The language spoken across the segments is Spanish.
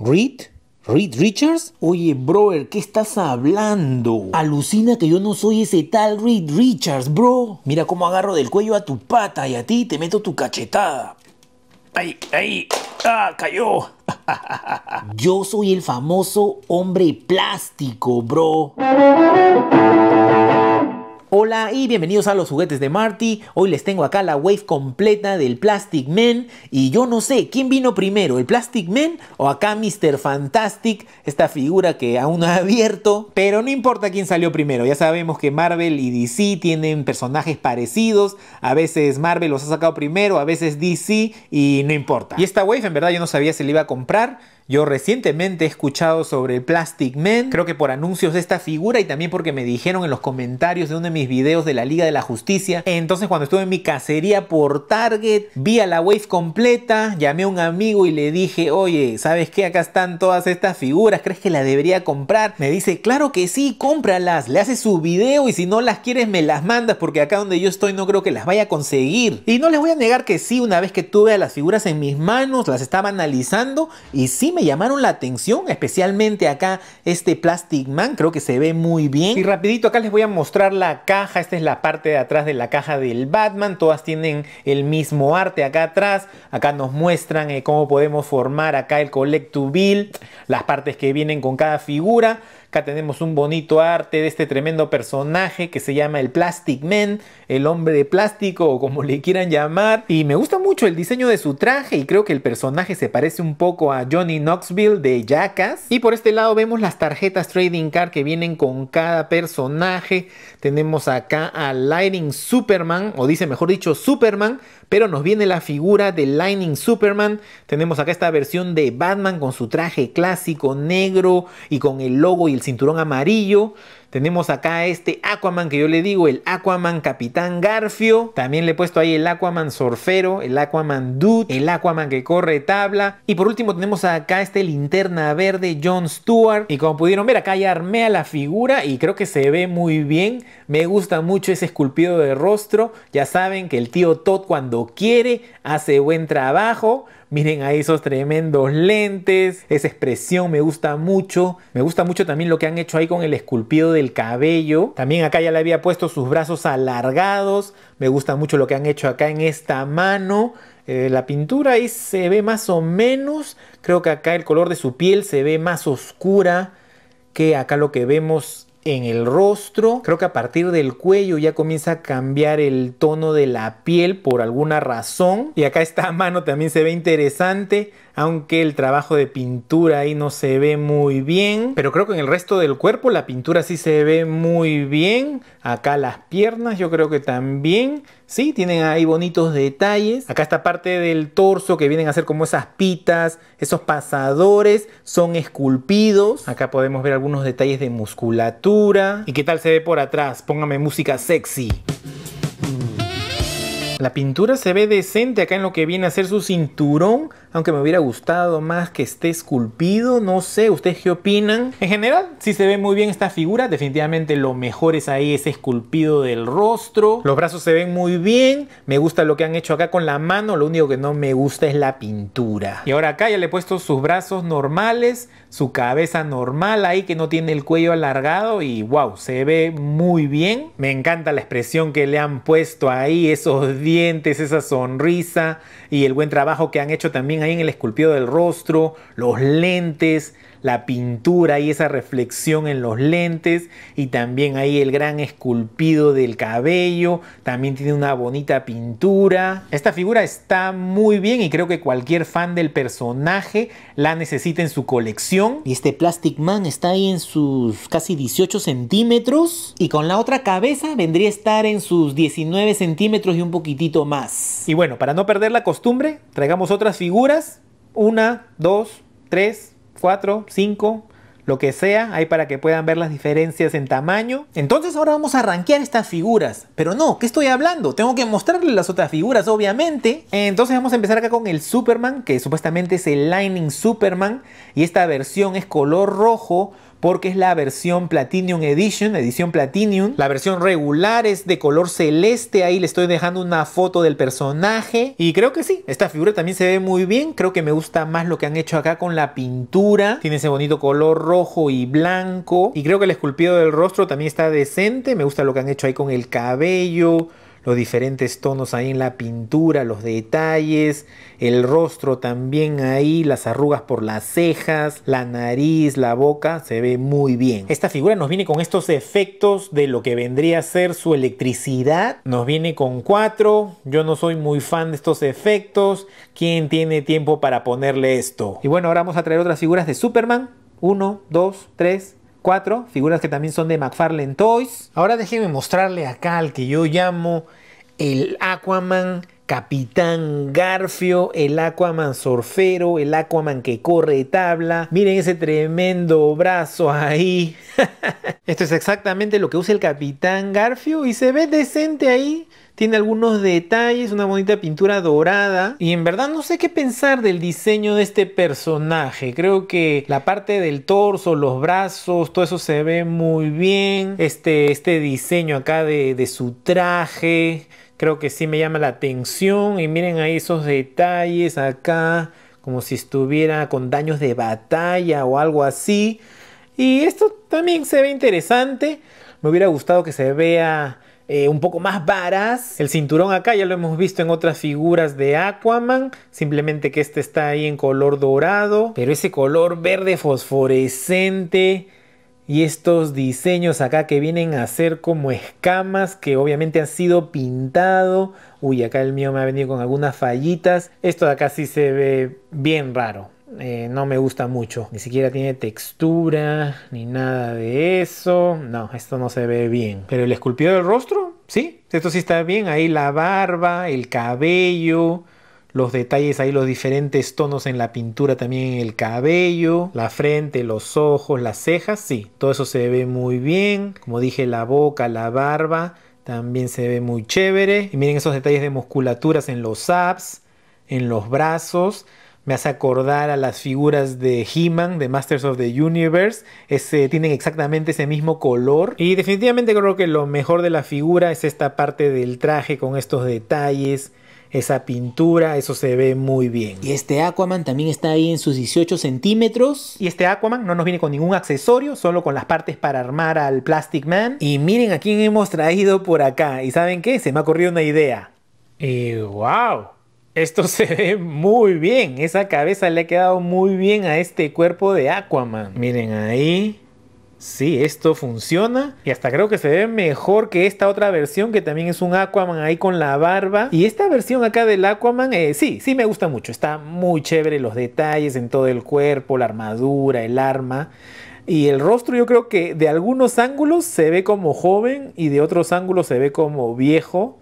Reed, Reed Richards? Oye, brother, ¿qué estás hablando? Alucina que yo no soy ese tal Reed Richards, bro. Mira cómo agarro del cuello a tu pata y a ti te meto tu cachetada. ¡Ay, ay! ¡Ah, cayó! yo soy el famoso hombre plástico, bro. Hola y bienvenidos a los juguetes de Marty. Hoy les tengo acá la wave completa del Plastic Man. Y yo no sé, ¿quién vino primero? ¿El Plastic Man o acá Mr. Fantastic? Esta figura que aún no ha abierto. Pero no importa quién salió primero. Ya sabemos que Marvel y DC tienen personajes parecidos. A veces Marvel los ha sacado primero, a veces DC y no importa. Y esta wave en verdad yo no sabía si la iba a comprar. Yo recientemente he escuchado sobre Plastic Man, creo que por anuncios de esta figura y también porque me dijeron en los comentarios de uno de mis videos de la Liga de la Justicia. Entonces cuando estuve en mi cacería por Target, vi a la Wave completa, llamé a un amigo y le dije, oye, ¿sabes qué? Acá están todas estas figuras, ¿crees que las debería comprar? Me dice, claro que sí, cómpralas, le hace su video y si no las quieres me las mandas porque acá donde yo estoy no creo que las vaya a conseguir. Y no les voy a negar que sí, una vez que tuve a las figuras en mis manos, las estaba analizando y sí me llamaron la atención, especialmente acá este Plastic Man, creo que se ve muy bien. Y rapidito acá les voy a mostrar la caja, esta es la parte de atrás de la caja del Batman, todas tienen el mismo arte acá atrás, acá nos muestran eh, cómo podemos formar acá el Collect to Build, las partes que vienen con cada figura. Acá tenemos un bonito arte de este tremendo personaje que se llama el Plastic Man, el hombre de plástico o como le quieran llamar. Y me gusta mucho el diseño de su traje y creo que el personaje se parece un poco a Johnny Knoxville de Jackass. Y por este lado vemos las tarjetas Trading Card que vienen con cada personaje. Tenemos acá a Lightning Superman, o dice mejor dicho Superman, pero nos viene la figura de Lightning Superman. Tenemos acá esta versión de Batman con su traje clásico negro y con el logo y el cinturón amarillo, tenemos acá este Aquaman que yo le digo, el Aquaman Capitán Garfio. También le he puesto ahí el Aquaman Sorfero el Aquaman Dude, el Aquaman que corre tabla. Y por último tenemos acá este Linterna Verde John Stewart. Y como pudieron ver acá ya armé a la figura y creo que se ve muy bien. Me gusta mucho ese esculpido de rostro. Ya saben que el tío Todd cuando quiere hace buen trabajo. Miren ahí esos tremendos lentes, esa expresión me gusta mucho. Me gusta mucho también lo que han hecho ahí con el esculpido de cabello. También acá ya le había puesto sus brazos alargados. Me gusta mucho lo que han hecho acá en esta mano. Eh, la pintura ahí se ve más o menos. Creo que acá el color de su piel se ve más oscura que acá lo que vemos en el rostro. Creo que a partir del cuello ya comienza a cambiar el tono de la piel por alguna razón. Y acá esta mano también se ve interesante aunque el trabajo de pintura ahí no se ve muy bien, pero creo que en el resto del cuerpo la pintura sí se ve muy bien, acá las piernas yo creo que también, sí, tienen ahí bonitos detalles, acá esta parte del torso que vienen a ser como esas pitas, esos pasadores son esculpidos, acá podemos ver algunos detalles de musculatura, y qué tal se ve por atrás, póngame música sexy. La pintura se ve decente acá en lo que viene a ser su cinturón aunque me hubiera gustado más que esté esculpido, no sé, ¿ustedes qué opinan? En general, sí se ve muy bien esta figura, definitivamente lo mejor es ahí ese esculpido del rostro, los brazos se ven muy bien, me gusta lo que han hecho acá con la mano, lo único que no me gusta es la pintura. Y ahora acá ya le he puesto sus brazos normales, su cabeza normal ahí que no tiene el cuello alargado y wow, se ve muy bien. Me encanta la expresión que le han puesto ahí, esos dientes, esa sonrisa y el buen trabajo que han hecho también en el esculpido del rostro, los lentes, la pintura y esa reflexión en los lentes y también ahí el gran esculpido del cabello, también tiene una bonita pintura. Esta figura está muy bien y creo que cualquier fan del personaje la necesita en su colección. Y este Plastic Man está ahí en sus casi 18 centímetros y con la otra cabeza vendría a estar en sus 19 centímetros y un poquitito más. Y bueno, para no perder la costumbre, traigamos otras figuras. Una, dos, tres, 4, 5, lo que sea, ahí para que puedan ver las diferencias en tamaño. Entonces ahora vamos a rankear estas figuras. Pero no, ¿qué estoy hablando? Tengo que mostrarles las otras figuras, obviamente. Entonces vamos a empezar acá con el Superman, que supuestamente es el Lightning Superman. Y esta versión es color rojo porque es la versión Platinum Edition, edición Platinum. La versión regular es de color celeste, ahí le estoy dejando una foto del personaje y creo que sí, esta figura también se ve muy bien, creo que me gusta más lo que han hecho acá con la pintura, tiene ese bonito color rojo y blanco y creo que el esculpido del rostro también está decente, me gusta lo que han hecho ahí con el cabello, los diferentes tonos ahí en la pintura, los detalles, el rostro también ahí, las arrugas por las cejas, la nariz, la boca, se ve muy bien. Esta figura nos viene con estos efectos de lo que vendría a ser su electricidad, nos viene con cuatro, yo no soy muy fan de estos efectos, ¿quién tiene tiempo para ponerle esto? Y bueno, ahora vamos a traer otras figuras de Superman, Uno, dos, tres... 4, figuras que también son de McFarlane Toys. Ahora déjenme mostrarle acá al que yo llamo el Aquaman Capitán Garfio, el Aquaman Sorfero el Aquaman que corre tabla. Miren ese tremendo brazo ahí. Esto es exactamente lo que usa el Capitán Garfio y se ve decente ahí. Tiene algunos detalles, una bonita pintura dorada. Y en verdad no sé qué pensar del diseño de este personaje. Creo que la parte del torso, los brazos, todo eso se ve muy bien. Este, este diseño acá de, de su traje. Creo que sí me llama la atención. Y miren ahí esos detalles acá. Como si estuviera con daños de batalla o algo así. Y esto también se ve interesante. Me hubiera gustado que se vea eh, un poco más varas. El cinturón acá ya lo hemos visto en otras figuras de Aquaman, simplemente que este está ahí en color dorado, pero ese color verde fosforescente y estos diseños acá que vienen a ser como escamas que obviamente han sido pintado. Uy, acá el mío me ha venido con algunas fallitas. Esto de acá sí se ve bien raro. Eh, no me gusta mucho. Ni siquiera tiene textura, ni nada de eso. No, esto no se ve bien. Pero el esculpido del rostro, sí, esto sí está bien. Ahí la barba, el cabello los detalles ahí, los diferentes tonos en la pintura, también el cabello, la frente, los ojos, las cejas, sí, todo eso se ve muy bien, como dije, la boca, la barba, también se ve muy chévere, y miren esos detalles de musculaturas en los abs, en los brazos, me hace acordar a las figuras de He-Man, de Masters of the Universe. tienen exactamente ese mismo color. Y definitivamente creo que lo mejor de la figura es esta parte del traje con estos detalles. Esa pintura, eso se ve muy bien. Y este Aquaman también está ahí en sus 18 centímetros. Y este Aquaman no nos viene con ningún accesorio, solo con las partes para armar al Plastic Man. Y miren a quién hemos traído por acá. ¿Y saben qué? Se me ha ocurrido una idea. Y eh, wow, esto se ve muy bien. Esa cabeza le ha quedado muy bien a este cuerpo de Aquaman. Miren ahí. Sí, esto funciona. Y hasta creo que se ve mejor que esta otra versión, que también es un Aquaman ahí con la barba. Y esta versión acá del Aquaman, eh, sí, sí me gusta mucho. Está muy chévere los detalles en todo el cuerpo, la armadura, el arma. Y el rostro yo creo que de algunos ángulos se ve como joven y de otros ángulos se ve como viejo.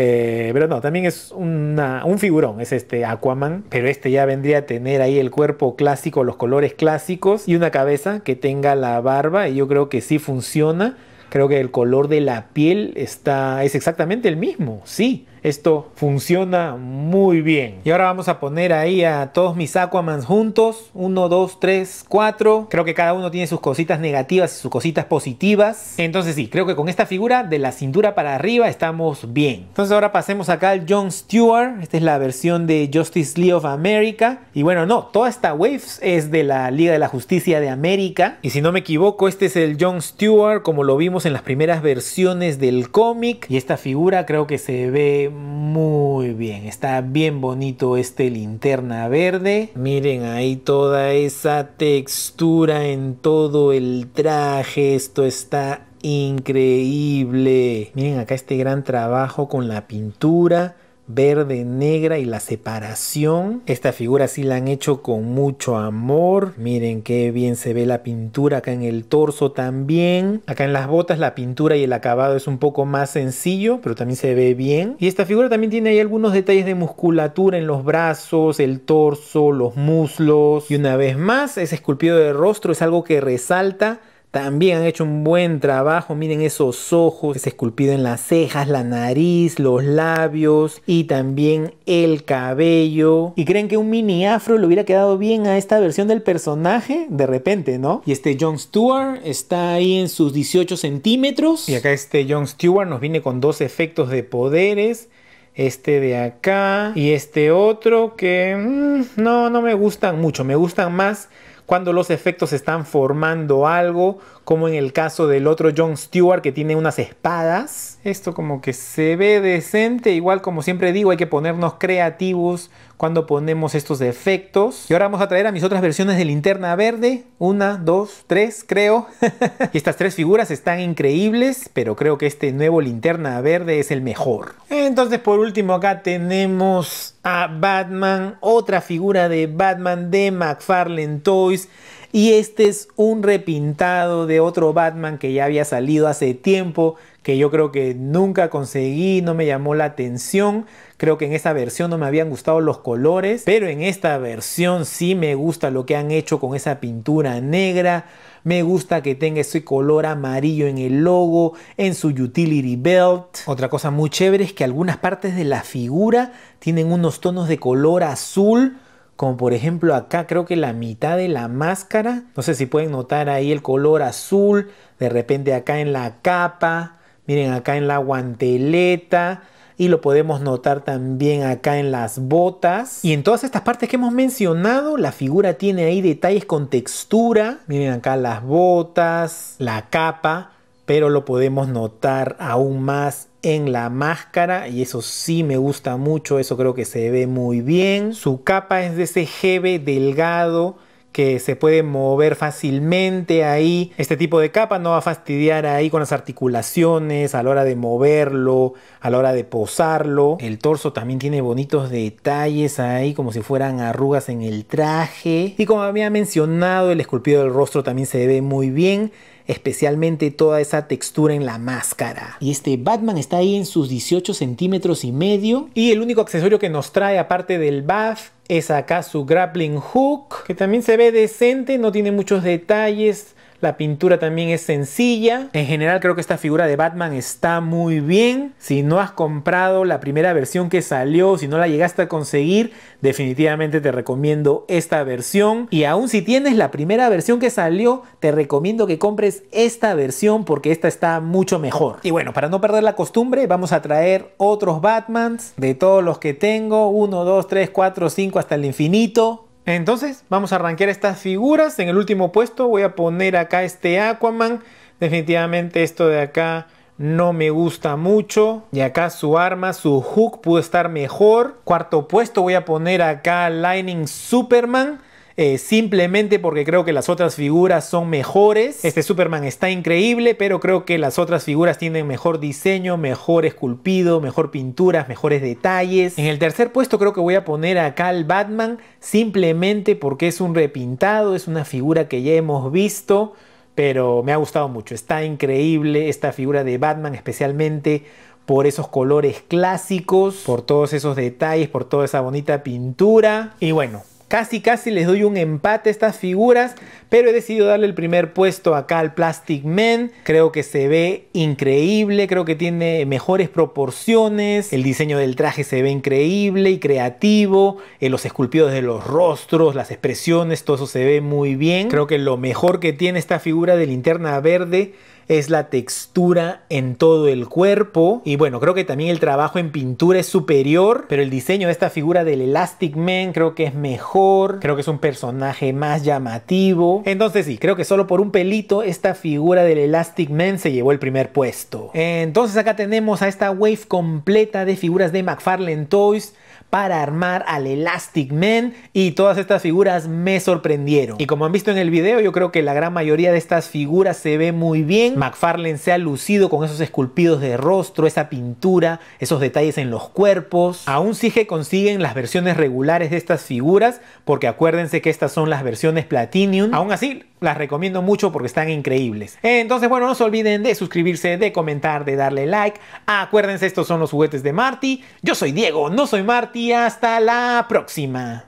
Eh, pero no, también es un figurón, es este Aquaman, pero este ya vendría a tener ahí el cuerpo clásico, los colores clásicos y una cabeza que tenga la barba y yo creo que sí funciona. Creo que el color de la piel está, es exactamente el mismo, sí. Esto funciona muy bien. Y ahora vamos a poner ahí a todos mis Aquamans juntos. Uno, dos, tres, cuatro Creo que cada uno tiene sus cositas negativas y sus cositas positivas. Entonces sí, creo que con esta figura de la cintura para arriba estamos bien. Entonces ahora pasemos acá al John Stewart. Esta es la versión de Justice League of America. Y bueno, no, toda esta Waves es de la Liga de la Justicia de América. Y si no me equivoco, este es el John Stewart como lo vimos en las primeras versiones del cómic. Y esta figura creo que se ve muy bien. Está bien bonito este linterna verde. Miren ahí toda esa textura en todo el traje. Esto está increíble. Miren acá este gran trabajo con la pintura verde, negra y la separación. Esta figura sí la han hecho con mucho amor. Miren qué bien se ve la pintura acá en el torso también. Acá en las botas la pintura y el acabado es un poco más sencillo, pero también se ve bien. Y esta figura también tiene ahí algunos detalles de musculatura en los brazos, el torso, los muslos. Y una vez más, ese esculpido de rostro es algo que resalta también han hecho un buen trabajo, miren esos ojos, es esculpido en las cejas, la nariz, los labios y también el cabello. ¿Y creen que un mini afro le hubiera quedado bien a esta versión del personaje? De repente, ¿no? Y este John Stewart está ahí en sus 18 centímetros. Y acá este John Stewart nos viene con dos efectos de poderes este de acá y este otro que mm, no, no me gustan mucho, me gustan más cuando los efectos están formando algo, como en el caso del otro John Stewart que tiene unas espadas. Esto como que se ve decente, igual como siempre digo, hay que ponernos creativos cuando ponemos estos efectos. Y ahora vamos a traer a mis otras versiones de linterna verde. Una, dos, tres, creo. y estas tres figuras están increíbles, pero creo que este nuevo linterna verde es el mejor. Entonces, por último, acá tenemos a Batman, otra figura de Batman de McFarlane Toys. Y este es un repintado de otro Batman que ya había salido hace tiempo, que yo creo que nunca conseguí, no me llamó la atención. Creo que en esa versión no me habían gustado los colores, pero en esta versión sí me gusta lo que han hecho con esa pintura negra. Me gusta que tenga ese color amarillo en el logo, en su utility belt. Otra cosa muy chévere es que algunas partes de la figura tienen unos tonos de color azul como por ejemplo acá creo que la mitad de la máscara, no sé si pueden notar ahí el color azul, de repente acá en la capa, miren acá en la guanteleta, y lo podemos notar también acá en las botas. Y en todas estas partes que hemos mencionado, la figura tiene ahí detalles con textura. Miren acá las botas, la capa pero lo podemos notar aún más en la máscara y eso sí me gusta mucho, eso creo que se ve muy bien. Su capa es de ese jeve delgado que se puede mover fácilmente ahí. Este tipo de capa no va a fastidiar ahí con las articulaciones a la hora de moverlo, a la hora de posarlo. El torso también tiene bonitos detalles ahí como si fueran arrugas en el traje. Y como había mencionado, el esculpido del rostro también se ve muy bien especialmente toda esa textura en la máscara. Y este Batman está ahí en sus 18 centímetros y medio. Y el único accesorio que nos trae aparte del bat es acá su grappling hook, que también se ve decente, no tiene muchos detalles, la pintura también es sencilla. En general creo que esta figura de Batman está muy bien. Si no has comprado la primera versión que salió, si no la llegaste a conseguir, definitivamente te recomiendo esta versión. Y aún si tienes la primera versión que salió, te recomiendo que compres esta versión porque esta está mucho mejor. Y bueno, para no perder la costumbre, vamos a traer otros Batmans de todos los que tengo. 1, 2, 3, 4, 5 hasta el infinito. Entonces, vamos a rankear estas figuras. En el último puesto voy a poner acá este Aquaman. Definitivamente esto de acá no me gusta mucho. Y acá su arma, su hook pudo estar mejor. Cuarto puesto voy a poner acá Lightning Superman. Eh, simplemente porque creo que las otras figuras son mejores. Este Superman está increíble, pero creo que las otras figuras tienen mejor diseño, mejor esculpido, mejor pinturas, mejores detalles. En el tercer puesto creo que voy a poner acá al Batman simplemente porque es un repintado, es una figura que ya hemos visto pero me ha gustado mucho. Está increíble esta figura de Batman, especialmente por esos colores clásicos, por todos esos detalles, por toda esa bonita pintura. Y bueno, Casi casi les doy un empate a estas figuras, pero he decidido darle el primer puesto acá al Plastic Man. Creo que se ve increíble, creo que tiene mejores proporciones, el diseño del traje se ve increíble y creativo, eh, los esculpidos de los rostros, las expresiones, todo eso se ve muy bien. Creo que lo mejor que tiene esta figura de linterna verde es la textura en todo el cuerpo. Y bueno, creo que también el trabajo en pintura es superior, pero el diseño de esta figura del Elastic Man creo que es mejor, creo que es un personaje más llamativo. Entonces sí, creo que solo por un pelito esta figura del Elastic Man se llevó el primer puesto. Entonces acá tenemos a esta wave completa de figuras de McFarlane Toys para armar al Elastic Man y todas estas figuras me sorprendieron. Y como han visto en el video, yo creo que la gran mayoría de estas figuras se ve muy bien. McFarlane se ha lucido con esos esculpidos de rostro, esa pintura, esos detalles en los cuerpos. Aún sí que consiguen las versiones regulares de estas figuras, porque acuérdense que estas son las versiones Platinum. Aún así, las recomiendo mucho porque están increíbles. Entonces, bueno, no se olviden de suscribirse, de comentar, de darle like. Acuérdense, estos son los juguetes de Marty. Yo soy Diego, no soy Marty. Hasta la próxima.